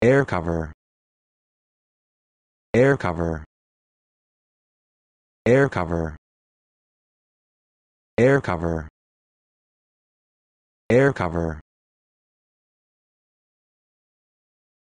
air cover air cover air cover air cover air cover